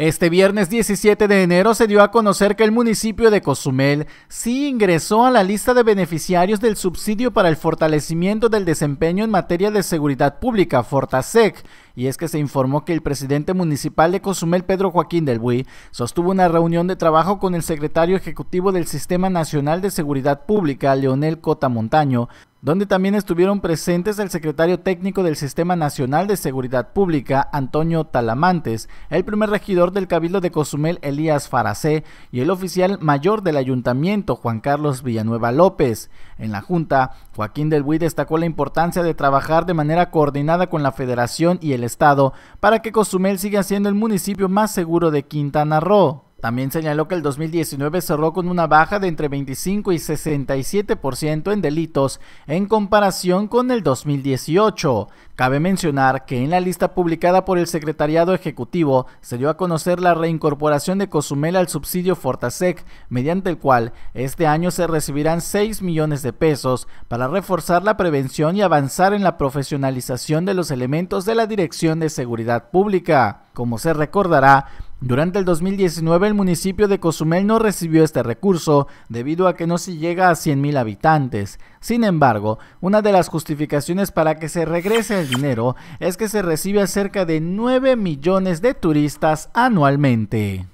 Este viernes 17 de enero se dio a conocer que el municipio de Cozumel sí ingresó a la lista de beneficiarios del subsidio para el fortalecimiento del desempeño en materia de seguridad pública, Fortasec, y es que se informó que el presidente municipal de Cozumel, Pedro Joaquín del Buy, sostuvo una reunión de trabajo con el secretario ejecutivo del Sistema Nacional de Seguridad Pública, Leonel Cota Montaño, donde también estuvieron presentes el secretario técnico del Sistema Nacional de Seguridad Pública, Antonio Talamantes, el primer regidor del Cabildo de Cozumel, Elías Faracé, y el oficial mayor del ayuntamiento, Juan Carlos Villanueva López. En la Junta, Joaquín del Buy destacó la importancia de trabajar de manera coordinada con la Federación y el Estado para que Cozumel siga siendo el municipio más seguro de Quintana Roo. También señaló que el 2019 cerró con una baja de entre 25 y 67% en delitos en comparación con el 2018. Cabe mencionar que en la lista publicada por el Secretariado Ejecutivo se dio a conocer la reincorporación de Cozumel al subsidio Fortasec, mediante el cual este año se recibirán 6 millones de pesos para reforzar la prevención y avanzar en la profesionalización de los elementos de la Dirección de Seguridad Pública. Como se recordará, durante el 2019 el municipio de Cozumel no recibió este recurso debido a que no se llega a 100.000 habitantes. Sin embargo, una de las justificaciones para que se regrese el dinero es que se recibe a cerca de 9 millones de turistas anualmente.